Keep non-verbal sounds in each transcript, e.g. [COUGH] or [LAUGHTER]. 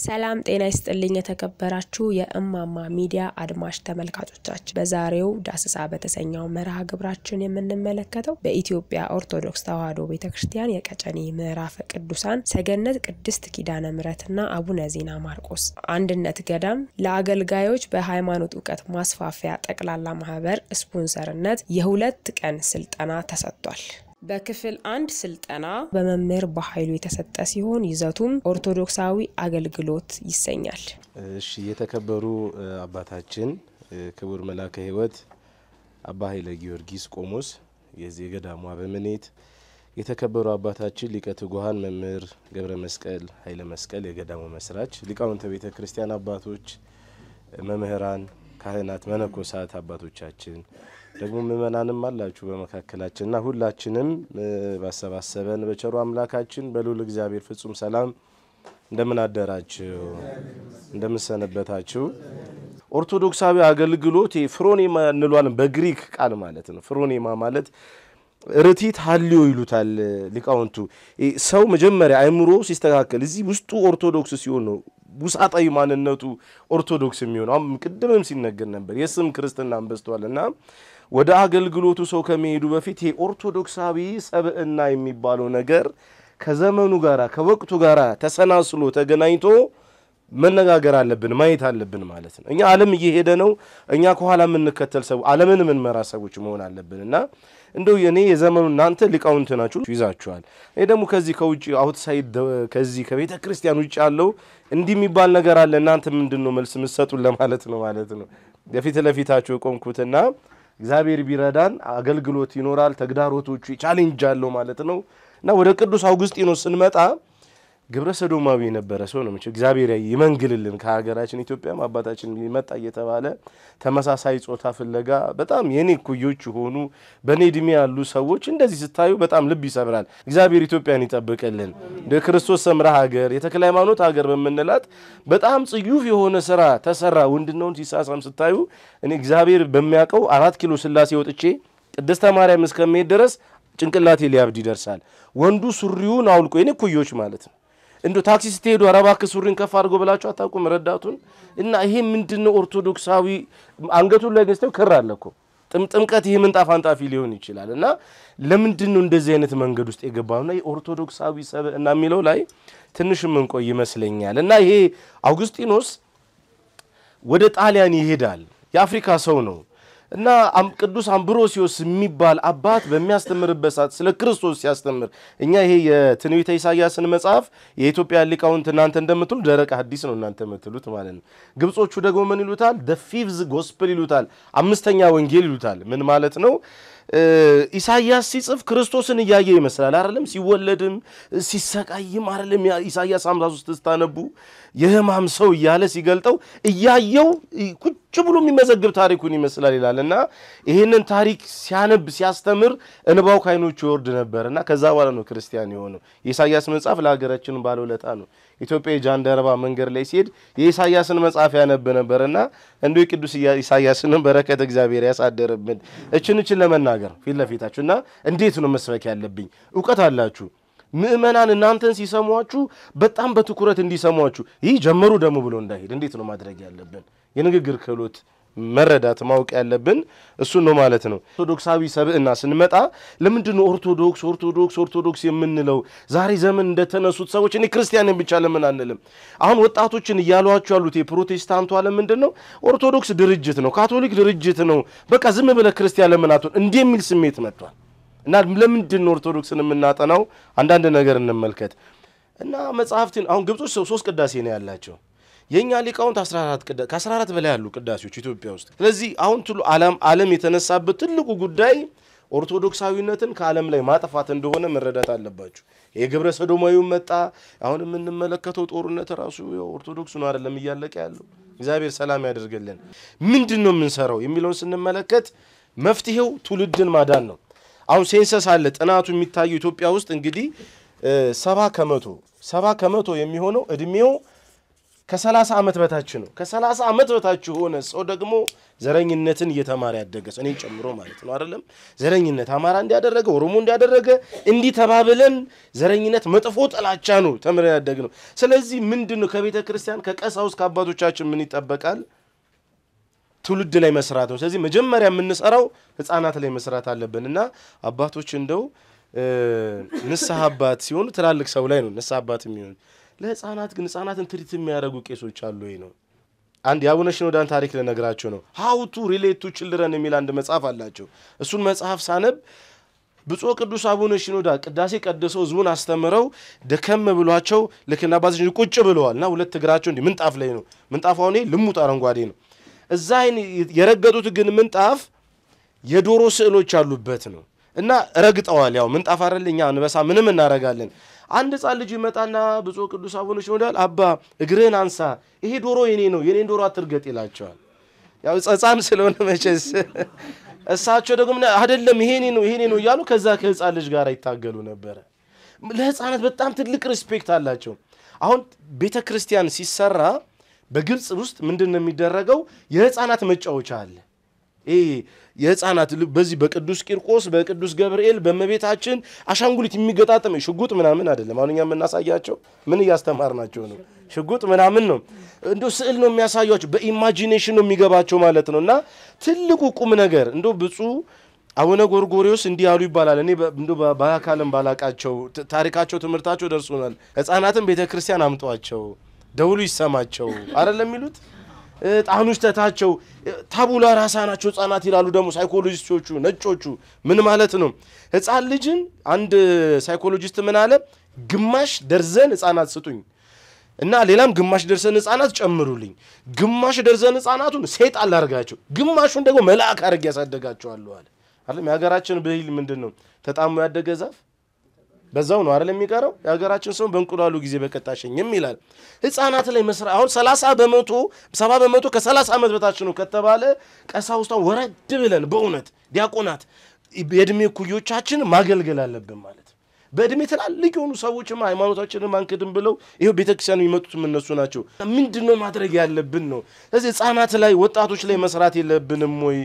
ሰላም ጤና ይስጥልኝ። የተከበራችሁ የእማማ ሚዲያ አድማሽ ተመልካቾቻችን፣ በዛሬው ዳሰሳ በተሰኘው መርሃ ግብራችን የምንመለከተው በኢትዮጵያ ኦርቶዶክስ ተዋሕዶ ቤተ ክርስቲያን የቀጨኔ ምዕራፈ ቅዱሳን ሰገነት ቅድስት ኪዳነ ምሕረትና አቡነ ዜና ማርቆስ አንድነት ገዳም ለአገልጋዮች በሃይማኖት እውቀት ማስፋፊያ ጠቅላላ ማህበር ስፖንሰርነት የሁለት ቀን ስልጠና ተሰጥቷል። በክፍል አንድ ስልጠና በመምህር በኃይሉ የተሰጠ ሲሆን ይዘቱም ኦርቶዶክሳዊ አገልግሎት ይሰኛል። እሺ፣ የተከበሩ አባታችን ክቡር መላከ ሕይወት አባ ኃይለ ጊዮርጊስ ቆሞስ የዚህ የገዳሙ አበምኔት፣ የተከበሩ አባታችን ሊቀ ትጉሃን መምህር ገብረ መስቀል ኃይለ መስቀል የገዳሙ መስራች፣ ሊቃውንተ ቤተ ክርስቲያን አባቶች፣ መምህራን፣ ካህናት፣ መነኮሳት አባቶቻችን ደግሞ ምእመናንም አላችሁ በመካከላችን እና ሁላችንም ባሰባሰበን በቸሩ አምላካችን በልዑል እግዚአብሔር ፍጹም ሰላም እንደምን አደራችሁ፣ እንደምን ሰነበታችሁ። ኦርቶዶክሳዊ አገልግሎት ፍሮኔማ እንለዋለን በግሪክ ቃል ማለት ነው። ፍሮኔማ ማለት ርቲት ሀልዮ ይሉታል ሊቃውንቱ። ሰው መጀመሪያ አይምሮ ሲስተካከል እዚህ ውስጡ ኦርቶዶክስ ሲሆን ነው ውሳጣዊ ማንነቱ ኦርቶዶክስ የሚሆነው። ቅድምም ሲነገር ነበር የስም ክርስትና አንበስተዋል እና ወደ አገልግሎቱ ሰው ከመሄዱ በፊት የኦርቶዶክሳዊ ሰብዕና የሚባለው ነገር ከዘመኑ ጋር ከወቅቱ ጋር ተሰናስሎ ተገናኝቶ መነጋገር አለብን፣ ማየት አለብን ማለት ነው። እኛ ዓለም እየሄደ ነው። እኛ ከኋላ የምንከተል ሰው ዓለምን የምንመራ ሰዎች መሆን አለብን እና እንደው እኔ የዘመኑ እናንተ ሊቃውንት ናችሁ ይዛችኋል። እኔ ደግሞ ከዚህ ከውጭ አውትሳይድ ከዚህ ከቤተ ክርስቲያን ውጭ ያለው እንዲህ የሚባል ነገር አለ። እናንተ ምንድን ነው መልስ የምትሰጡን ለማለት ነው ማለት ነው የፊት ለፊታችሁ የቆምኩትና እግዚአብሔር ቢረዳን አገልግሎት ይኖራል። ተግዳሮቶቹ ቻሌንጅ አለው ማለት ነው እና ወደ ቅዱስ አውግስጢኖስ ስንመጣ ግብረ ሰዶማዊ የነበረ ሰው ነው። እግዚአብሔር ይመንግልልን ከሀገራችን ኢትዮጵያም አባታችን ይመጣ እየተባለ ተመሳሳይ ጾታ ፍለጋ በጣም የኔ ኩዮች የሆኑ በእኔ እድሜ ያሉ ሰዎች እንደዚህ ስታዩ በጣም ልብ ይሰብራል። እግዚአብሔር ኢትዮጵያን ይጠብቅልን። ክርስቶስ ሰምራ ሀገር፣ የተክለ ሃይማኖት ሀገር በምንላት በጣም ጽዩፍ የሆነ ስራ ተሰራ። ወንድነውን ሲሳሳም ስታዩ እኔ እግዚአብሔር በሚያውቀው አራት ኪሎ ስላሴ ወጥቼ ቅድስተ ማርያም እስከሚሄድ ድረስ ጭንቅላቴ ሊያብድ ይደርሳል። ወንዱ ሱሪውን አውልቆ የኔ ኩዮች ማለት ነው እንዶ ታክሲ ስትሄዱ ኧረ እባክህ ሱሪን ከፍ አድርጎ ብላችሁ አታውቁም ረዳቱን። እና ይሄ ምንድነው ኦርቶዶክሳዊ አንገቱ ላይ ገዝተው ክር አለ እኮ ጥምጥምቀት ይህ ምንጣፍ አንጣፊ ሊሆን ይችላል። እና ለምንድን ነው እንደዚህ አይነት መንገድ ውስጥ የገባው የገባውና የኦርቶዶክሳዊ ሰብእና የሚለው ላይ ትንሽ የምንቆይ ይመስለኛል። እና ይሄ አውግስጢኖስ ወደ ጣሊያን ይሄዳል። የአፍሪካ ሰው ነው። እና ቅዱስ አምብሮሲዎስ የሚባል አባት በሚያስተምርበት ሰዓት ስለ ክርስቶስ ሲያስተምር እኛ ይሄ የትንቢተ ኢሳያስን መጽሐፍ የኢትዮጵያ ሊቃውንት እናንተ እንደምትሉ ደረቅ አዲስ ነው እናንተ የምትሉት ማለት ነው። ግብጾቹ ደግሞ ምን ይሉታል? ደ ፊቭዝ ጎስፕል ይሉታል። አምስተኛ ወንጌል ይሉታል። ምን ማለት ነው? ኢሳያስ ሲጽፍ ክርስቶስን እያየ ይመስላል አይደለም? ሲወለድም ሲሰቃይም አይደለም? ኢሳያስ 53 ስታነቡ የህማም ሰው እያለ ሲገልጠው እያየው ብሎ የሚመዘግብ ታሪኩን ይመስላል ይላል እና ይህንን ታሪክ ሲያነብ ሲያስተምር እንባው ካይኖቹ ይወርድ ነበር እና ከዛ በኋላ ነው ክርስቲያን የሆነው። የኢሳያስ መጽሐፍ ለሀገራችን ባለውለታ ነው። ኢትዮጵያ የጃንደረባ መንገድ ላይ ሲሄድ የኢሳያስን መጽሐፍ ያነብ ነበር እና እንዲ ቅዱስ ኢሳያስንም በረከት እግዚአብሔር ያሳደርብን። እችንችን ለመናገር ፊት ለፊታችሁ እና እንዴት ነው መስበክ ያለብኝ እውቀት አላችሁ ምእመናን እናንተን ሲሰሟችሁ በጣም በትኩረት እንዲሰሟችሁ። ይህ ጀመሩ ደግሞ ብሎ እንዳይሄድ እንዴት ነው ማድረግ ያለብን? የንግግር ክህሎት መረዳት ማወቅ ያለብን እሱን ነው ማለት ነው። ኦርቶዶክሳዊ ሰብዕና ስንመጣ ለምንድን ነው ኦርቶዶክስ ኦርቶዶክስ ኦርቶዶክስ የምንለው? ዛሬ ዘመን እንደተነሱት ሰዎች እኔ ክርስቲያንን ብቻ ለምን አንልም? አሁን ወጣቶችን እያሏቸው ያሉት የፕሮቴስታንቱ ዓለም ምንድን ነው ኦርቶዶክስ ድርጅት ነው፣ ካቶሊክ ድርጅት ነው፣ በቃ ዝም ብለህ ክርስቲያን ለምን አትሆን እንዲህ የሚል ስሜት መጥቷል። እና ለምንድን ነው ኦርቶዶክስን የምናጠናው? አንዳንድ ነገር እንመልከት እና መጽሐፍትን አሁን ግብጾች ሰው ሶስት ቅዳሴ ነው ያላቸው የእኛ ሊቃውንት ከ14 በላይ ያሉ ቅዳሴዎች ኢትዮጵያ ውስጥ። ስለዚህ አሁን ትሉ ዓለም የተነሳበት ትልቁ ጉዳይ ኦርቶዶክሳዊነትን ከዓለም ላይ ማጥፋት እንደሆነ መረዳት አለባችሁ። የግብረ ሰዶማዊው መጣ። አሁን የምንመለከተው ጦርነት ራሱ ኦርቶዶክሱን ነው አይደለም እያለቀ ያለው። እግዚአብሔር ሰላም ያደርግልን። ምንድን ነው የምንሰራው የሚለውን ስንመለከት መፍትሄው ትውልድን ማዳን ነው። አሁን ሴንሰስ አለ ጥናቱ የሚታየው ኢትዮጵያ ውስጥ እንግዲህ ሰባ ከመቶ ሰባ ከመቶ የሚሆነው እድሜው ከሰላሳ ዓመት በታች ነው። ከሰላሳ ዓመት በታች የሆነ ሰው ደግሞ ዘረኝነትን እየተማረ ያደገ ሰው እኔን ጨምሮ ማለት ነው አይደለም። ዘረኝነት አማራ እንዲያደረገ ኦሮሞ እንዲያደረገ እንዲህ ተባብለን ዘረኝነት መጥፎ ጥላቻ ነው ተምረ ያደግ ነው። ስለዚህ ምንድን ነው ከቤተ ክርስቲያን ከቀሳውስት ከአባቶቻችን ምን ይጠበቃል? ትውልድ ላይ መስራት ነው። ስለዚህ መጀመሪያ የምንሰራው ህፃናት ላይ መስራት አለብን እና አባቶች እንደው ንስሐ አባት ሲሆኑ ትላልቅ ሰው ላይ ነው ንስሐ አባት የሚሆኑት ለህፃናት ግን ህፃናትን ትሪት የሚያደርጉ ቄሶች አሉ ወይ ነው። አንድ የአቡነ ሽኖዳን ታሪክ ልነግራቸው ነው። ሀው ቱ ሪሌት ቱ ችልድረን የሚል አንድ መጽሐፍ አላቸው። እሱን መጽሐፍ ሳነብ ብፁ ቅዱስ አቡነ ሽኖዳ ቅዳሴ ቀድሰው ህዝቡን አስተምረው ደከም ብሏቸው ልክና ባዝ ቁጭ ብለዋል እና ሁለት እግራቸው እንዲህ ምንጣፍ ላይ ነው። ምንጣፍ አሁን ልሙጥ አረንጓዴ ነው። እዛ የረገጡት ግን ምንጣፍ የዶሮ ስዕሎች አሉበት ነው። እና ረግጠዋል። ያው ምንጣፍ አይደል እኛ አንበሳ ምንም እናረጋለን። አንድ ህፃን ልጅ ይመጣና ብፁዕ ቅዱስ አቡነ ይሆናል አባ እግርህን አንሳ፣ ይሄ ዶሮ የኔ ነው፣ የኔን ዶሮ አትርገጥ ይላቸዋል። ያው ሕፃን ስለሆነ መቼስ እሳቸው ደግሞ አይደለም ይሄኔ ነው ይሄኔ ነው እያሉ ከዛ ከሕፃን ልጅ ጋር ይታገሉ ነበረ። ለህፃናት በጣም ትልቅ ሪስፔክት አላቸው። አሁን ቤተ ክርስቲያን ሲሰራ በግብፅ ውስጥ ምንድን ነው የሚደረገው? የህፃናት መጫወቻ አለ። የህፃናት በዚህ በቅዱስ ቂርቆስ በቅዱስ ገብርኤል በመቤታችን አሻንጉሊት የሚገጣጠም ሽጉጥ ምናምን አይደለም። አሁን እኛ የምናሳያቸው ምን እያስተማርናቸው ነው? ሽጉጥ ምናምን ነው። እንዶ ስዕል ነው የሚያሳያቸው፣ በኢማጂኔሽን ነው የሚገባቸው ማለት ነው። እና ትልቁ ቁም ነገር እንዶ ብፁዕ አቡነ ጎርጎሪዎስ እንዲህ አሉ ይባላል። እኔ እንዶ በአካልም ባላቃቸው ታሪካቸው፣ ትምህርታቸው ደርሶናል። ህፃናትን ቤተ ክርስቲያን አምጧቸው፣ ደውሉ ይሰማቸው አይደለም የሚሉት ጣኖች ተታቸው ታቡላ ራሳ ናቸው ህጻናት ይላሉ ደግሞ ሳይኮሎጂስቶቹ ነጮቹ። ምን ማለት ነው? ህፃን ልጅን አንድ ሳይኮሎጂስት ምን አለ፣ ግማሽ ደርዘን ህፃናት ስጡኝ እና ሌላም ግማሽ ደርዘን ህፃናት ጨምሩልኝ፣ ግማሽ ደርዘን ህፃናቱን ሴጣን ላርጋቸው፣ ግማሹን ደግሞ መልአክ አድርጌ ያሳደጋቸዋለሁ አለ። የሀገራችን ብሂል ምንድን ነው? ተጣሙ ያደገ ዛፍ በዛው ነው አይደል የሚቀረው። የሀገራችን ሰው በእንቁላሉ ጊዜ በቀጣሸኝም ይላል። ህፃናት ላይ መስራ አሁን 30 በመቶ 70 በመቶ ከ30 ዓመት በታች ነው ከተባለ ቀሳውስቷን ወረድ ብለን በእውነት ዲያቆናት የእድሜ እኩዮቻችን ማገልገል አለብን ማለት በእድሜ ትላልቅ የሆኑ ሰዎችም ሃይማኖታችንን አንክድም ብለው ይኸው ቤተክርስቲያን የሚመጡት እነሱ ናቸው። ምንድን ነው ማድረግ ያለብን ነው? ስለዚህ ህፃናት ላይ ወጣቶች ላይ መስራት የለብንም ወይ?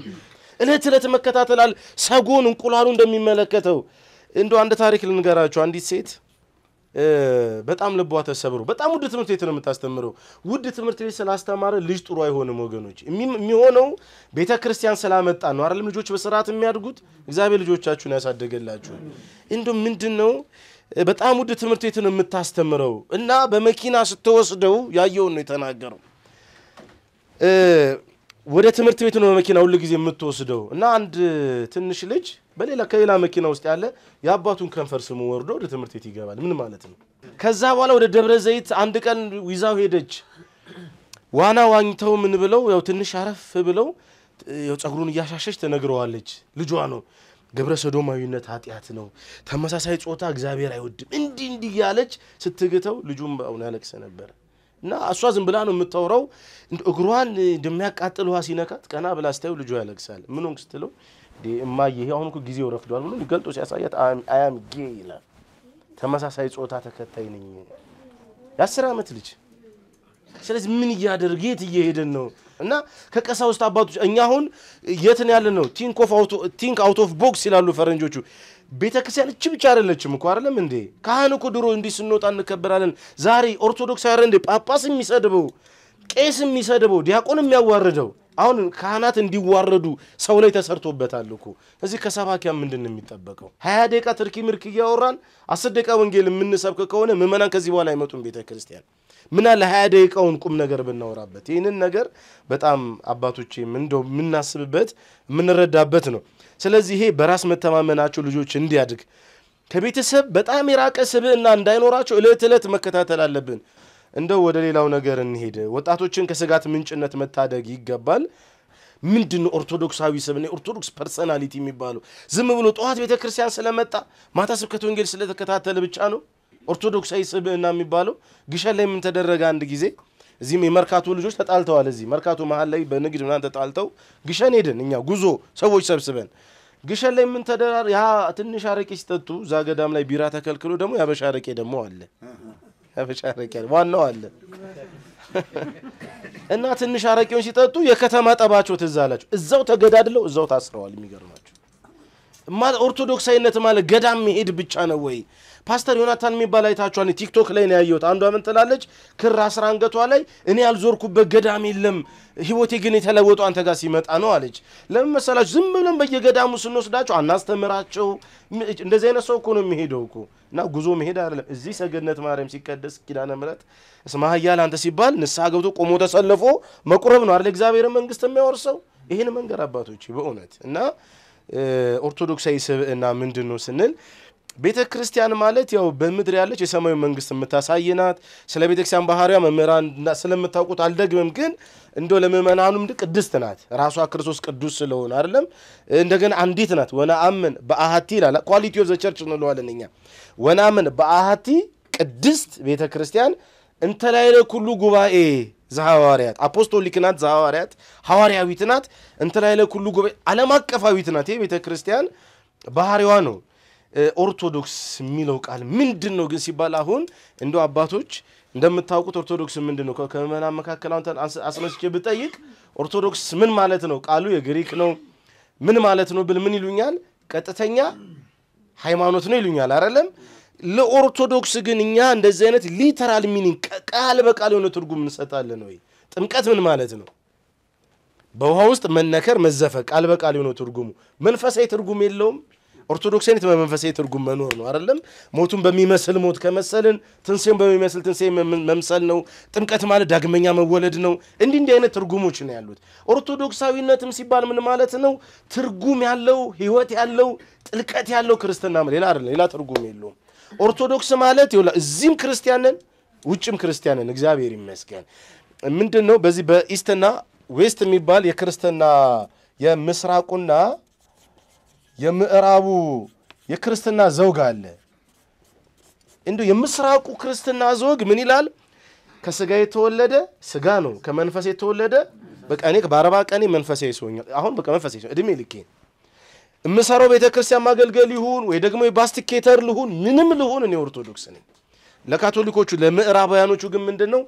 እለት እለት መከታተላል ሰጎን እንቁላሉ እንደሚመለከተው እንዶ አንድ ታሪክ ልንገራችሁ። አንዲት ሴት በጣም ልቧ ተሰብሮ በጣም ውድ ትምህርት ቤት ነው የምታስተምረው። ውድ ትምህርት ቤት ስላስተማረ ልጅ ጥሩ አይሆንም ወገኖች። የሚሆነው ቤተ ክርስቲያን ስላመጣ ነው አይደለም? ልጆች በስርዓት የሚያድጉት እግዚአብሔር ልጆቻችሁን ያሳደገላችሁ። እንዶ ምንድን ነው በጣም ውድ ትምህርት ቤት ነው የምታስተምረው እና በመኪና ስትወስደው ያየውን ነው የተናገረው። ወደ ትምህርት ቤቱ ነው መኪና ሁሉ ጊዜ የምትወስደው እና አንድ ትንሽ ልጅ በሌላ ከሌላ መኪና ውስጥ ያለ የአባቱን ከንፈር ስሙ ወርዶ ወደ ትምህርት ቤት ይገባል። ምን ማለት ነው? ከዛ በኋላ ወደ ደብረ ዘይት አንድ ቀን ይዛው ሄደች። ዋና ዋኝተው ምን ብለው ያው ትንሽ አረፍ ብለው ያው ጸጉሩን እያሻሸች ተነግረዋለች ልጇ ነው። ግብረ ሰዶማዊነት ኃጢአት ነው፣ ተመሳሳይ ጾታ እግዚአብሔር አይወድም፣ እንዲህ እንዲህ እያለች ስትግተው ልጁም በእውን ያለቅሰ ነበር። እና እሷ ዝም ብላ ነው የምታወራው። እግሯን እንደሚያቃጥል ውሃ ሲነካት ቀና ብላ ስታዩ ልጇ ያለቅሳል። ምን ሆንክ ስትለው እማዬ ይሄ አሁን እኮ ጊዜው ረፍዷል ብሎ ገልጦ ሲያሳያት አያም ጌ ይላል። ተመሳሳይ ጾታ ተከታይ ነኝ የአስር ዓመት ልጅ። ስለዚህ ምን እያደረገ የት እየሄደን ነው? እና ከቀሳውስት አባቶች እኛ አሁን የትን ያለ ነው ቲንክ አውት ኦፍ ቦክስ ይላሉ ፈረንጆቹ ቤተ ክርስቲያን እች ብቻ አይደለችም እኮ አይደለም እንዴ? ካህን እኮ ድሮ እንዲህ ስንወጣ እንከበራለን። ዛሬ ኦርቶዶክስ ያረ እንዴ? ጳጳስ የሚሰድበው፣ ቄስ የሚሰድበው፣ ዲያቆን የሚያዋርደው አሁን ካህናት እንዲዋረዱ ሰው ላይ ተሰርቶበታል እኮ። እዚህ ከሰባኪያ ምንድን ነው የሚጠበቀው? ሀያ ደቂቃ ትርኪ ምርክ እያወራን አስር ደቂቃ ወንጌል የምንሰብክ ከሆነ ምዕመናን ከዚህ በኋላ አይመጡም ቤተ ክርስቲያን። ምናለ ሀያ ደቂቃውን ቁም ነገር ብናወራበት። ይህንን ነገር በጣም አባቶቼ እንደው የምናስብበት የምንረዳበት ነው። ስለዚህ ይሄ በራስ መተማመናቸው ልጆች እንዲያድግ ከቤተሰብ በጣም የራቀ ስብዕና እንዳይኖራቸው እለት እለት መከታተል አለብን። እንደው ወደ ሌላው ነገር እንሄድ። ወጣቶችን ከስጋት ምንጭነት መታደግ ይገባል። ምንድን ነው ኦርቶዶክሳዊ ስብዕና የኦርቶዶክስ ፐርሰናሊቲ የሚባለው? ዝም ብሎ ጠዋት ቤተ ክርስቲያን ስለመጣ ማታ ስብከት ወንጌል ስለተከታተለ ብቻ ነው? ኦርቶዶክሳዊ ስብዕና የሚባለው ግሸን ላይ ምን ተደረገ? አንድ ጊዜ እዚህም የመርካቶ ልጆች ተጣልተዋል። እዚህ መርካቶ መሀል ላይ በንግድ ምናምን ተጣልተው ግሸን ሄድን እኛ ጉዞ ሰዎች ሰብስበን ግሸን ላይ ምን ተደራር ያ ትንሽ አረቄ ሲጠጡ እዛ ገዳም ላይ ቢራ ተከልክሎ ደግሞ ያበሻ አረቄ ደግሞ አለ ያበሻ አረቄ ዋናው አለ [LAUGHS] እና ትንሽ አረቄውን ሲጠጡ የከተማ ጠባቸው ትዝ አላቸው። እዛው ተገዳድለው እዛው ታስረዋል። የሚገርማቸው ኦርቶዶክሳዊነት ማለት ገዳም መሄድ ብቻ ነው ወይ? ፓስተር ዮናታን የሚባል አይታችኋል። ቲክቶክ ላይ ነው ያየሁት። አንዷ ምን ትላለች? ክር አስራ አንገቷ ላይ እኔ ያልዞርኩበት ገዳም የለም፣ ህይወቴ ግን የተለወጡ አንተ ጋር ሲመጣ ነው አለች። ለምን መሰላችሁ? ዝም ብለን በየገዳሙ ስንወስዳቸው አናስተምራቸው። እንደዚህ አይነት ሰው እኮ ነው የሚሄደው እኮ እና ጉዞ መሄድ አይደለም። እዚህ ሰገነት ማርያም ሲቀደስ ኪዳነ ምሕረት እስማህያል አንተ ሲባል ንስሐ ገብቶ ቆሞ ተሰልፎ መቁረብ ነው አለ እግዚአብሔር መንግስት የሚያወርሰው ይህን መንገድ አባቶች በእውነት እና ኦርቶዶክሳዊ ስብዕና ምንድን ነው ስንል ቤተ ክርስቲያን ማለት ያው በምድር ያለች የሰማዩ መንግስት የምታሳይናት ስለ ቤተ ክርስቲያን ባህሪያ መምህራን ስለምታውቁት አልደግምም፣ ግን እንደ ለምእመናኑም ቅድስት ናት። ራሷ ክርስቶስ ቅዱስ ስለሆነ አይደለም። እንደገና አንዲት ናት። ወነአምን በአሐቲ ይላል። ኳሊቲ ኦፍ ዘ ቸርች እንለዋለን እኛ። ወነአምን በአሐቲ ቅድስት ቤተ ክርስቲያን እንተ ላዕለ ኩሉ ጉባኤ ዘሐዋርያት አፖስቶሊክ ናት። ዘሐዋርያት ሐዋርያዊት ናት። እንተ ላዕለ ኩሉ ጉባኤ ዓለም አቀፋዊት ናት። ይህ ቤተ ክርስቲያን ባህሪዋ ነው። ኦርቶዶክስ የሚለው ቃል ምንድን ነው ግን ሲባል አሁን እንደ አባቶች እንደምታውቁት ኦርቶዶክስ ምንድን ነው? ከምዕመናን መካከል አሁን አስመስቼ ብጠይቅ ኦርቶዶክስ ምን ማለት ነው? ቃሉ የግሪክ ነው። ምን ማለት ነው ብል ምን ይሉኛል? ቀጥተኛ ሃይማኖት ነው ይሉኛል። አይደለም ለኦርቶዶክስ ግን እኛ እንደዚህ አይነት ሊተራል ሚኒንግ ቃል በቃል የሆነ ትርጉም እንሰጣለን ወይ? ጥምቀት ምን ማለት ነው? በውሃ ውስጥ መነከር፣ መዘፈ ቃል በቃል የሆነ ትርጉሙ መንፈሳዊ ትርጉም የለውም። ኦርቶዶክሳዊነት በመንፈሳዊ ትርጉም መኖር ነው አይደለም። ሞቱን በሚመስል ሞት ከመሰልን፣ ትንሣኤውን በሚመስል ትንሴ መምሰል ነው። ጥምቀት ማለት ዳግመኛ መወለድ ነው። እንዲህ እንዲህ አይነት ትርጉሞች ነው ያሉት። ኦርቶዶክሳዊነትም ሲባል ምን ማለት ነው? ትርጉም ያለው ህይወት ያለው ጥልቀት ያለው ክርስትና ሌላ አይደለም። ሌላ ትርጉም የለውም። ኦርቶዶክስ ማለት እዚህም ክርስቲያንን ውጭም ክርስቲያንን እግዚአብሔር ይመስገን ምንድን ነው በዚህ በኢስትና ዌስት የሚባል የክርስትና የምስራቁና የምዕራቡ የክርስትና ዘውግ አለ። እንዲ የምስራቁ ክርስትና ዘውግ ምን ይላል? ከስጋ የተወለደ ስጋ ነው፣ ከመንፈስ የተወለደ በቃ እኔ ቀኔ መንፈሴ ይስሆኛል። አሁን በቃ መንፈሴ እድሜ ልኬ የምሰራው ቤተ ክርስቲያን ማገልገል ይሁን ወይ ደግሞ የባስቲኬተር ልሁን ምንም ልሁን እኔ ኦርቶዶክስ ነኝ። ለካቶሊኮቹ ለምዕራባውያኖቹ ግን ምንድን ነው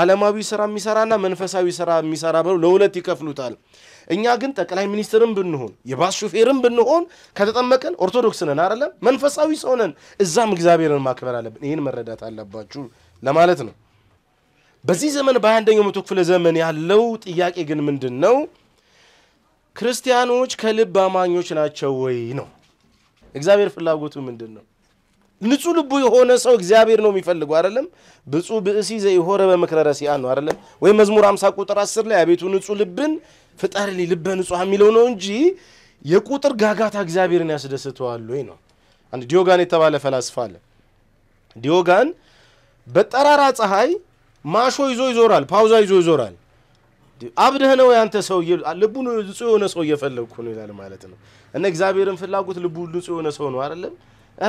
ዓለማዊ ስራ የሚሰራና መንፈሳዊ ስራ የሚሰራ ብለው ለሁለት ይከፍሉታል። እኛ ግን ጠቅላይ ሚኒስትርም ብንሆን የባስ ሹፌርም ብንሆን ከተጠመቀን ኦርቶዶክስ ነን አይደለም፣ መንፈሳዊ ሰው ነን። እዛም እግዚአብሔርን ማክበር አለብን። ይህን መረዳት አለባችሁ ለማለት ነው። በዚህ ዘመን በአንደኛው መቶ ክፍለ ዘመን ያለው ጥያቄ ግን ምንድን ነው? ክርስቲያኖች ከልብ አማኞች ናቸው ወይ ነው። እግዚአብሔር ፍላጎቱ ምንድን ነው? ንጹህ ልቡ የሆነ ሰው እግዚአብሔር ነው የሚፈልገው አይደለም። ብፁ ብእሲ ዘይሆረ በምክረ ረሲዓን ነው አይደለም። ወይም መዝሙር 50 ቁጥር 10 ላይ አቤቱ ንጹህ ልብን ፍጠር ልበ ንጹሕ የሚለው ነው እንጂ የቁጥር ጋጋታ እግዚአብሔርን ያስደስተዋል ወይ ነው። አንድ ዲዮጋን የተባለ ፈላስፋ አለ። ዲዮጋን በጠራራ ፀሐይ ማሾ ይዞ ይዞራል፣ ፓውዛ ይዞ ይዞራል። አብደህ ነው ያንተ ሰው ልቡ ንጹ የሆነ ሰው እየፈለግኩ ነው ይላል ማለት ነው። እና እግዚአብሔርን ፍላጎት ልቡ ንጹሕ የሆነ ሰው ነው አይደለም።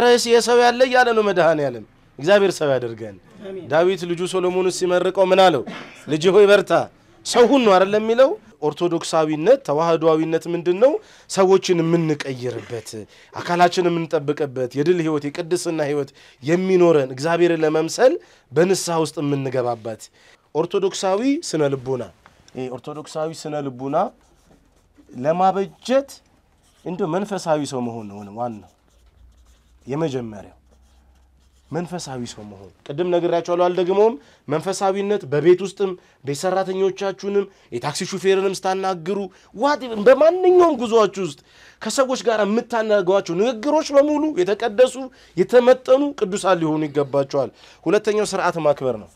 ረስ የሰው ያለ እያለ ነው መድኃኔዓለም። እግዚአብሔር ሰው ያደርገን። ዳዊት ልጁ ሶሎሞን ሲመርቀው ምን አለው? ልጅ ሆይ በርታ ሰው ሁን ነው አይደለም የሚለው። ኦርቶዶክሳዊነት ተዋህዶዊነት ምንድን ነው? ሰዎችን የምንቀይርበት፣ አካላችን የምንጠብቅበት፣ የድል ህይወት የቅድስና ህይወት የሚኖረን እግዚአብሔርን ለመምሰል በንስሐ ውስጥ የምንገባበት ኦርቶዶክሳዊ ስነ ልቡና ኦርቶዶክሳዊ ስነ ልቡና ለማበጀት እንደ መንፈሳዊ ሰው መሆን ነው ዋናው የመጀመሪያው መንፈሳዊ ሰው መሆን ቅድም ነግራችኋለሁ፣ አልደግመውም። መንፈሳዊነት በቤት ውስጥም ቤት ሰራተኞቻችሁንም የታክሲ ሹፌርንም ስታናግሩ፣ ዋት በማንኛውም ጉዞዎች ውስጥ ከሰዎች ጋር የምታናገሯቸው ንግግሮች በሙሉ የተቀደሱ የተመጠኑ ቅዱሳን ሊሆኑ ይገባቸዋል። ሁለተኛው ስርዓት ማክበር ነው።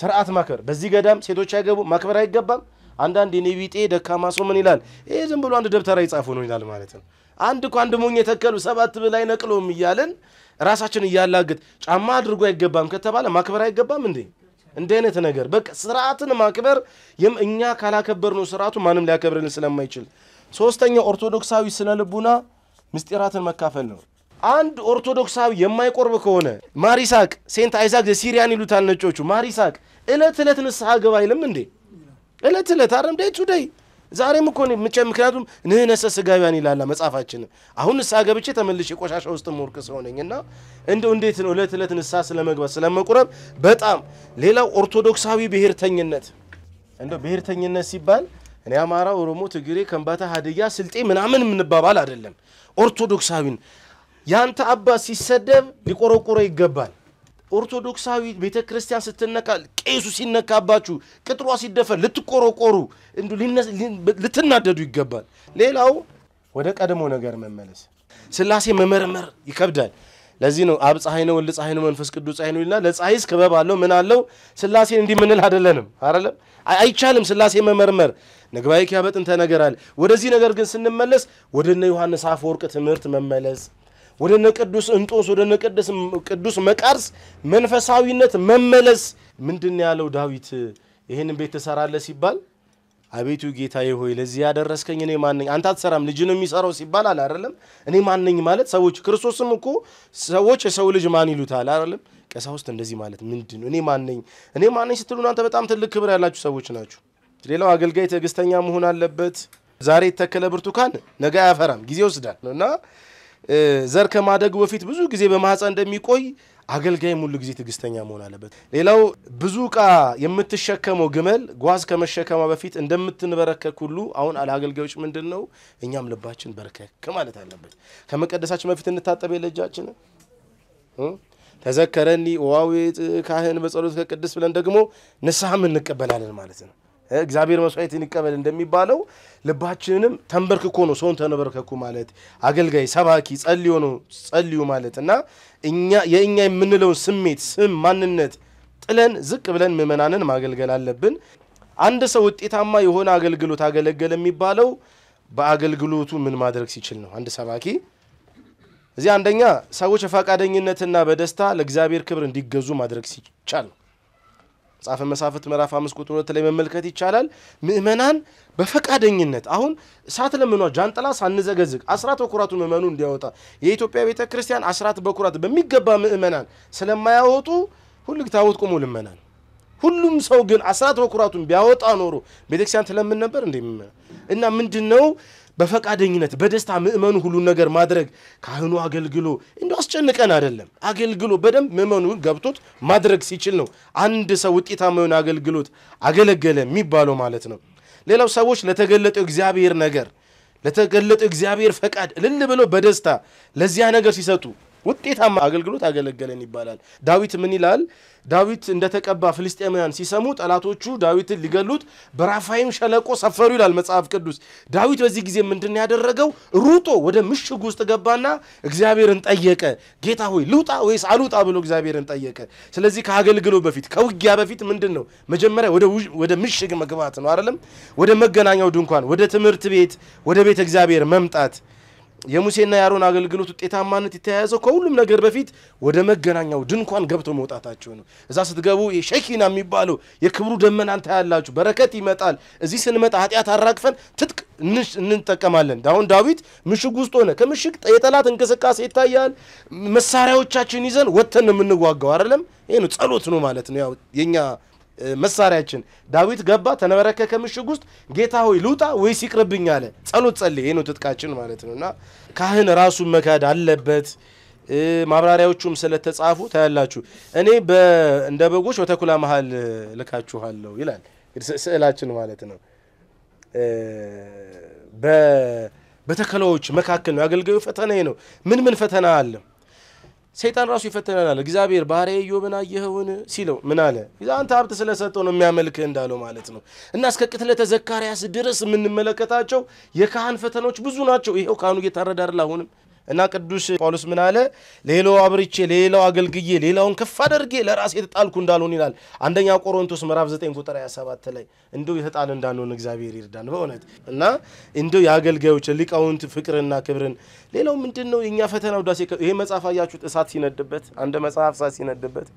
ስርዓት ማክበር በዚህ ገዳም ሴቶች አይገቡ ማክበር አይገባም። አንዳንድ የኔ ቢጤ ደካማ ሰው ምን ይላል? ይህ ዝም ብሎ አንድ ደብተራ ይጻፉ ነው ይላል ማለት ነው። አንድ እኮ አንድ ሞኝ የተከሉ ሰባት ብላይ ነቅሎም እያለን ራሳችን እያላግጥ ጫማ አድርጎ አይገባም ከተባለ ማክበር አይገባም እንዴ? እንዲህ አይነት ነገር በቃ ስርዓትን ማክበር እኛ ካላከበር ነው ስርዓቱ ማንም ሊያከብርልን ስለማይችል። ሶስተኛ ኦርቶዶክሳዊ ስነ ልቡና ምስጢራትን መካፈል ነው። አንድ ኦርቶዶክሳዊ የማይቆርብ ከሆነ ማሪሳቅ ሴንት አይዛክ ዘሲሪያን ይሉታል ነጮቹ። ማሪሳቅ እለት እለት ንስሐ ግባ አይልም እንዴ? እለት እለት አረም ዴይ ቱ ዴይ ዛሬም እኮ ምጨ ምክንያቱም ንህነሰ ስጋቢያን ይላል መጽሐፋችንም። አሁን ንስሐ ገብቼ ተመልሼ ቆሻሻ ውስጥ ሞርክ ሲሆነኝ እና እንደው እንዴት ነው እለት እለት ንሳ ስለመግባት ስለመቁረብ በጣም ሌላው ኦርቶዶክሳዊ ብሔርተኝነት እንደው ብሔርተኝነት ሲባል እኔ አማራ፣ ኦሮሞ፣ ትግሬ፣ ከንባታ፣ ሀድያ፣ ስልጤ ምናምን የምንባባል አይደለም። ኦርቶዶክሳዊን ያንተ አባት ሲሰደብ ሊቆረቆረ ይገባል። ኦርቶዶክሳዊ ቤተ ክርስቲያን ስትነካ፣ ቄሱ ሲነካባችሁ፣ ቅጥሯ ሲደፈር ልትቆረቆሩ ልትናደዱ ይገባል። ሌላው ወደ ቀድሞ ነገር መመለስ ስላሴ መመርመር ይከብዳል። ለዚህ ነው አብ ፀሐይ ነው፣ ወልድ ፀሐይ ነው፣ መንፈስ ቅዱስ ፀሐይ ነው ይልና ለፀሐይስ ክበብ አለው ምን አለው። ስላሴን እንዲህ ምንል አይደለንም አይደለም አይቻልም። ስላሴ መመርመር ንግባይ ኪያበጥንተ ነገር አለ ወደዚህ ነገር ግን ስንመለስ ወደ እነ ዮሐንስ አፈወርቅ ትምህርት መመለስ ወደ እነ ቅዱስ እንጦንስ ወደ እነ ቅዱስ መቃርስ መንፈሳዊነት መመለስ ምንድን ያለው ዳዊት ይህንን ቤት ትሰራለህ ሲባል አቤቱ ጌታዬ ሆይ ለዚህ ያደረስከኝ እኔ ማነኝ? አንተ አትሰራም ልጅ ነው የሚሰራው ሲባል አለ አይደለም። እኔ ማነኝ ማለት ሰዎች ክርስቶስም እኮ ሰዎች የሰው ልጅ ማን ይሉታል አይደለም። ቀሳውስት እንደዚህ ማለት ምንድን እኔ ማነኝ እኔ ማነኝ ስትሉ እናንተ በጣም ትልቅ ክብር ያላችሁ ሰዎች ናችሁ። ሌላው አገልጋይ ትዕግስተኛ መሆን አለበት። ዛሬ የተከለ ብርቱካን ነገ አያፈራም፣ ጊዜ ይወስዳል እና ዘር ከማደግ በፊት ብዙ ጊዜ በማህፀን እንደሚቆይ አገልጋይ ሁሉ ጊዜ ትዕግስተኛ መሆን አለበት። ሌላው ብዙ እቃ የምትሸከመው ግመል ጓዝ ከመሸከማ በፊት እንደምትንበረከክ ሁሉ አሁን አለአገልጋዮች ምንድን ነው እኛም ልባችን በርከክ ማለት አለበት። ከመቀደሳችን በፊት እንታጠብ የለጃችን ተዘከረኒ ዋዊጥ ካህን በጸሎት ከቅድስ ብለን ደግሞ ንስሐም እንቀበላለን ማለት ነው። እግዚአብሔር መስዋዕትን ይቀበል እንደሚባለው ልባችንንም ተንበርክኮ ነው። ሰውን ተንበርከኩ ማለት አገልጋይ፣ ሰባኪ፣ ጸልዮ ነው ጸልዩ ማለት እና እኛ የእኛ የምንለውን ስሜት፣ ስም፣ ማንነት ጥለን ዝቅ ብለን ምመናንን ማገልገል አለብን። አንድ ሰው ውጤታማ የሆነ አገልግሎት አገለገለ የሚባለው በአገልግሎቱ ምን ማድረግ ሲችል ነው? አንድ ሰባኪ እዚህ አንደኛ ሰዎች በፈቃደኝነትና በደስታ ለእግዚአብሔር ክብር እንዲገዙ ማድረግ ሲቻል ነው። መጽሐፈ መሳፍት ምዕራፍ አምስት ቁጥር ሁለት ላይ መመልከት ይቻላል። ምእመናን በፈቃደኝነት አሁን እሳት ለምኗ ጃንጥላ ሳንዘገዝግ አስራት በኩራቱን ምእመኑ እንዲያወጣ የኢትዮጵያ ቤተ ክርስቲያን አስራት በኩራት በሚገባ ምእመናን ስለማያወጡ ሁሉ ታቦት ቆሞ ልመና ሁሉም ሰው ግን አስራት በኩራቱን ቢያወጣ ኖሮ ቤተክርስቲያን ትለምን ነበር እንዴ? እና ምንድን ነው በፈቃደኝነት በደስታ ምእመኑ ሁሉን ነገር ማድረግ ካህኑ አገልግሎ እንዲ አስጨንቀን አይደለም። አገልግሎ በደንብ ምእመኑ ገብቶት ማድረግ ሲችል ነው አንድ ሰው ውጤታማ የሆነ አገልግሎት አገለገለ የሚባለው ማለት ነው። ሌላው ሰዎች ለተገለጠው እግዚአብሔር ነገር ለተገለጠው እግዚአብሔር ፈቃድ እልል ብለው በደስታ ለዚያ ነገር ሲሰጡ ውጤታማ አገልግሎት አገለገለን ይባላል። ዳዊት ምን ይላል? ዳዊት እንደተቀባ ፍልስጤማውያን ሲሰሙ ጠላቶቹ ዳዊትን ሊገሉት በራፋይም ሸለቆ ሰፈሩ ይላል መጽሐፍ ቅዱስ። ዳዊት በዚህ ጊዜ ምንድን ያደረገው? ሩጦ ወደ ምሽግ ውስጥ ገባና እግዚአብሔርን ጠየቀ። ጌታ ሆይ ልውጣ ወይስ አልውጣ ብሎ እግዚአብሔርን ጠየቀ። ስለዚህ ከአገልግሎት በፊት ከውጊያ በፊት ምንድን ነው መጀመሪያ ወደ ምሽግ መግባት ነው አይደለም? ወደ መገናኛው ድንኳን፣ ወደ ትምህርት ቤት፣ ወደ ቤተ እግዚአብሔር መምጣት የሙሴና የአሮን አገልግሎት ውጤታማነት የተያያዘው ከሁሉም ነገር በፊት ወደ መገናኛው ድንኳን ገብቶ መውጣታቸው ነው። እዛ ስትገቡ የሸኪና የሚባለው የክብሩ ደመና ታያላችሁ። በረከት ይመጣል። እዚህ ስንመጣ ኃጢአት አራግፈን ትጥቅ እንጠቀማለን። አሁን ዳዊት ምሽግ ውስጥ ሆነ። ከምሽግ የጠላት እንቅስቃሴ ይታያል። መሳሪያዎቻችን ይዘን ወጥተን ነው የምንዋጋው። አይደለም ይሄ ነው ጸሎት ነው ማለት ነው ያው የኛ መሳሪያችን ዳዊት ገባ ተነበረከ ከምሽግ ውስጥ ጌታ ሆይ ልውጣ ወይስ ይቅርብኝ አለ። ጸሎት ጸል ይህ ነው ትጥቃችን ማለት ነው። እና ካህን ራሱን መካድ አለበት። ማብራሪያዎቹም ስለተጻፉ ታያላችሁ። እኔ እንደ በጎች በተኩላ መሀል ልካችኋለሁ ይላል ስዕላችን ማለት ነው። በተከላዎች መካከል ነው። አገልጋዩ ፈተና ነው። ምን ምን ፈተና አለም ሰይጣን ራሱ ይፈተናል። እግዚአብሔር ባሪያዬ ኢዮብን አየኸውን ሲለው ምን አለ? አንተ ሀብት ስለሰጠው ነው የሚያመልክህ እንዳለው ማለት ነው። እና እስከ ቅትለተ ዘካርያስ ድረስ የምንመለከታቸው የካህን ፈተናዎች ብዙ ናቸው። ይኸው ካህኑ እየታረደ አይደል አሁንም እና ቅዱስ ጳውሎስ ምን አለ? ሌላው አብርቼ፣ ሌላው አገልግዬ፣ ሌላውን ከፍ አድርጌ ለራሴ የተጣልኩ እንዳልሆን ይላል። አንደኛ ቆሮንቶስ ምዕራፍ 9 ቁጥር 27 ላይ እንደው የተጣል እንዳንሆን እግዚአብሔር ይርዳን በእውነት እና እንደው የአገልጋዮች ሊቃውንት ፍቅርና ክብርን ሌላው ምንድን ነው የእኛ ፈተና ውዳሴ ይሄ መጽሐፍ አያችሁት፣ እሳት ሲነድበት አንድ መጽሐፍ እሳት ሲነድበት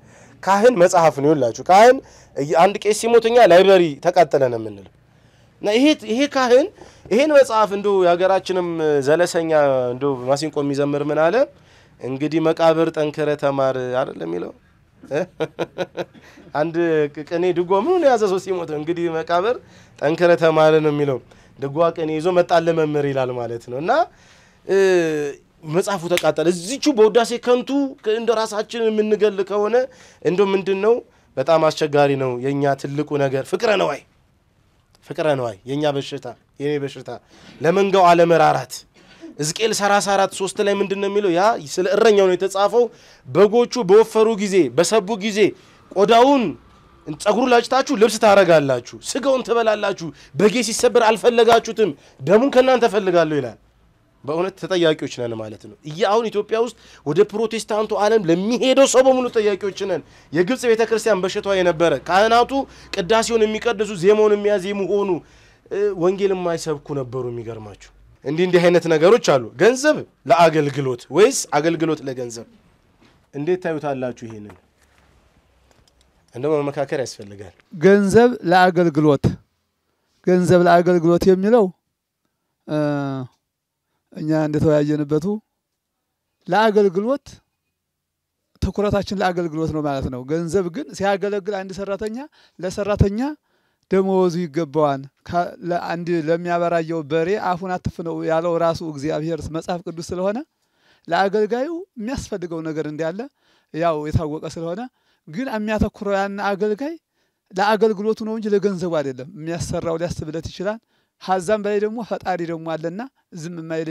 ካህን መጽሐፍ ነው ይላችሁ። ካህን አንድ ቄስ ሲሞትኛ ላይብረሪ ተቃጠለ ነው የምንለው እና ይሄ ካህን ይሄን መጽሐፍ እንዶ የሀገራችንም ዘለሰኛ እንዶ ማሲንቆ የሚዘምር ምን አለ እንግዲህ መቃብር ጠንክረ ተማር አይደል የሚለው አንድ ቅኔ ድጎ ምኑን የያዘ ሰው ሲሞት እንግዲህ መቃብር ጠንክረ ተማር ነው የሚለው። ድጓ ቅኔ ይዞ መጣለ መምህር ይላል ማለት ነው እና መጽሐፉ ተቃጠለ። እዚቹ በውዳሴ ከንቱ እንደ ራሳችን የምንገል ከሆነ እንደ ምንድን ነው በጣም አስቸጋሪ ነው። የእኛ ትልቁ ነገር ፍቅረ ነዋይ ፍቅረ ነዋይ የእኛ በሽታ የኔ በሽታ ለመንጋው አለመራራት ሕዝቅኤል 34 ሶስት ላይ ምንድን ነው የሚለው? ያ ስለ እረኛው ነው የተጻፈው። በጎቹ በወፈሩ ጊዜ በሰቡ ጊዜ ቆዳውን ጸጉሩ ላጭታችሁ ልብስ ታረጋላችሁ፣ ስጋውን ትበላላችሁ። በጌ ሲሰበር አልፈለጋችሁትም፣ ደሙን ከእናንተ ፈልጋለሁ ይላል። በእውነት ተጠያቂዎች ነን ማለት ነው። አሁን ኢትዮጵያ ውስጥ ወደ ፕሮቴስታንቱ ዓለም ለሚሄደው ሰው በሙሉ ተጠያቂዎች ነን። የግብፅ ቤተ ክርስቲያን በሽቷ የነበረ ካህናቱ ቅዳሴውን የሚቀድሱ ዜማውን የሚያዜሙ ሆኑ፣ ወንጌል የማይሰብኩ ነበሩ። የሚገርማችሁ እንዲህ እንዲህ አይነት ነገሮች አሉ። ገንዘብ ለአገልግሎት ወይስ አገልግሎት ለገንዘብ? እንዴት ታዩታላችሁ ይሄንን? እንደው መመካከር ያስፈልጋል። ገንዘብ ለአገልግሎት ገንዘብ ለአገልግሎት የሚለው እኛ እንደተወያየንበቱ ለአገልግሎት ትኩረታችን ለአገልግሎት ነው ማለት ነው። ገንዘብ ግን ሲያገለግል አንድ ሰራተኛ ለሰራተኛ ደመወዙ ይገባዋል። አንድ ለሚያበራየው በሬ አፉን አትፍነው ያለው ራሱ እግዚአብሔር መጽሐፍ ቅዱስ ስለሆነ ለአገልጋዩ የሚያስፈልገው ነገር እንዳለ ያው የታወቀ ስለሆነ ግን የሚያተኩረው ያን አገልጋይ ለአገልግሎቱ ነው እንጂ ለገንዘቡ አይደለም። የሚያሰራው ሊያስብለት ይችላል። ሀዛም በላይ ደግሞ ፈጣሪ ደግሞ አለና ዝም የማይል